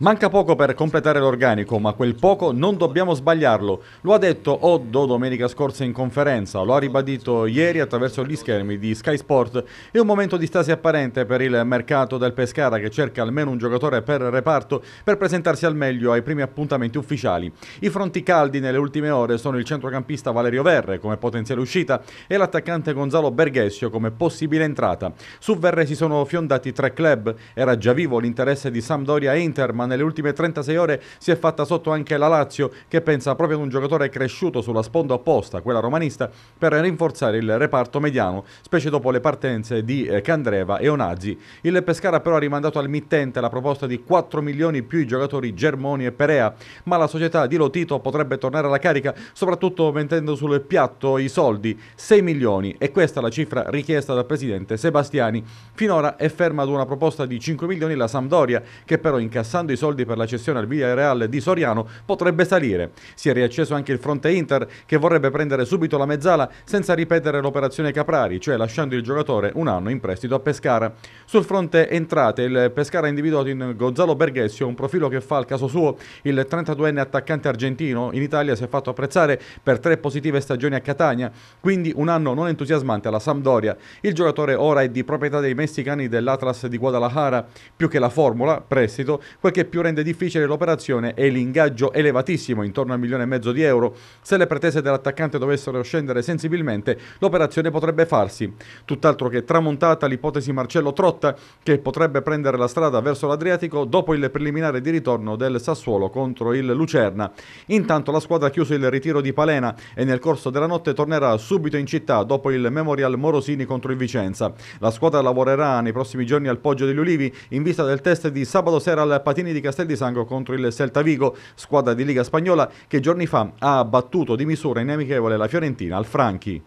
Manca poco per completare l'organico, ma quel poco non dobbiamo sbagliarlo. Lo ha detto Oddo domenica scorsa in conferenza, lo ha ribadito ieri attraverso gli schermi di Sky Sport. È un momento di stasi apparente per il mercato del Pescara che cerca almeno un giocatore per reparto per presentarsi al meglio ai primi appuntamenti ufficiali. I fronti caldi nelle ultime ore sono il centrocampista Valerio Verre come potenziale uscita e l'attaccante Gonzalo Berghessio come possibile entrata. Su Verre si sono fiondati tre club, era già vivo l'interesse di Sampdoria e Inter, ma nelle ultime 36 ore si è fatta sotto anche la Lazio che pensa proprio ad un giocatore cresciuto sulla sponda opposta, quella romanista, per rinforzare il reparto mediano, specie dopo le partenze di eh, Candreva e Onazzi. Il Pescara però ha rimandato al mittente la proposta di 4 milioni più i giocatori Germoni e Perea, ma la società di Lotito potrebbe tornare alla carica soprattutto mettendo sul piatto i soldi, 6 milioni e questa è la cifra richiesta dal presidente Sebastiani. Finora è ferma ad una proposta di 5 milioni la Sampdoria che però incassando i soldi per la cessione al Villarreal di Soriano potrebbe salire. Si è riacceso anche il fronte Inter che vorrebbe prendere subito la mezzala senza ripetere l'operazione Caprari, cioè lasciando il giocatore un anno in prestito a Pescara. Sul fronte entrate il Pescara ha individuato in Gonzalo Berghessio un profilo che fa al caso suo. Il 32enne attaccante argentino in Italia si è fatto apprezzare per tre positive stagioni a Catania, quindi un anno non entusiasmante alla Sampdoria. Il giocatore ora è di proprietà dei messicani dell'Atlas di Guadalajara, più che la formula, prestito, quel che più rende difficile l'operazione è l'ingaggio elevatissimo, intorno al milione e mezzo di euro. Se le pretese dell'attaccante dovessero scendere sensibilmente, l'operazione potrebbe farsi. Tutt'altro che tramontata l'ipotesi Marcello Trotta, che potrebbe prendere la strada verso l'Adriatico dopo il preliminare di ritorno del Sassuolo contro il Lucerna. Intanto la squadra ha chiuso il ritiro di Palena e nel corso della notte tornerà subito in città dopo il Memorial Morosini contro il Vicenza. La squadra lavorerà nei prossimi giorni al Poggio degli Ulivi in vista del test di sabato sera al Patini di di Castel di Sangro contro il Celta Vigo, squadra di Liga Spagnola che giorni fa ha battuto di misura inamichevole la Fiorentina al Franchi.